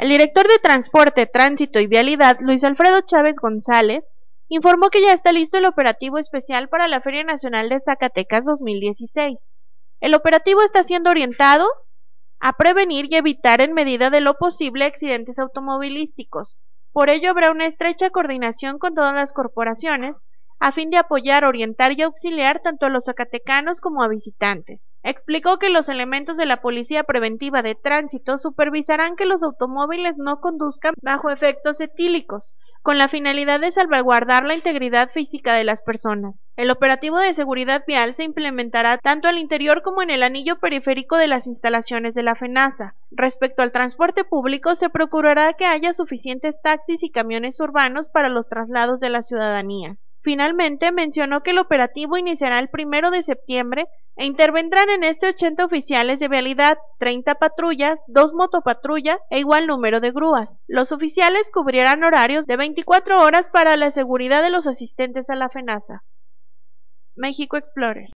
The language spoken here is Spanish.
El director de Transporte, Tránsito y Vialidad, Luis Alfredo Chávez González, informó que ya está listo el operativo especial para la Feria Nacional de Zacatecas 2016. El operativo está siendo orientado a prevenir y evitar en medida de lo posible accidentes automovilísticos. Por ello habrá una estrecha coordinación con todas las corporaciones, a fin de apoyar, orientar y auxiliar tanto a los zacatecanos como a visitantes. Explicó que los elementos de la Policía Preventiva de Tránsito supervisarán que los automóviles no conduzcan bajo efectos etílicos, con la finalidad de salvaguardar la integridad física de las personas. El operativo de seguridad vial se implementará tanto al interior como en el anillo periférico de las instalaciones de la FENASA. Respecto al transporte público, se procurará que haya suficientes taxis y camiones urbanos para los traslados de la ciudadanía. Finalmente, mencionó que el operativo iniciará el primero de septiembre e intervendrán en este 80 oficiales de vialidad, 30 patrullas, dos motopatrullas e igual número de grúas. Los oficiales cubrirán horarios de 24 horas para la seguridad de los asistentes a la FENASA. México Explorer.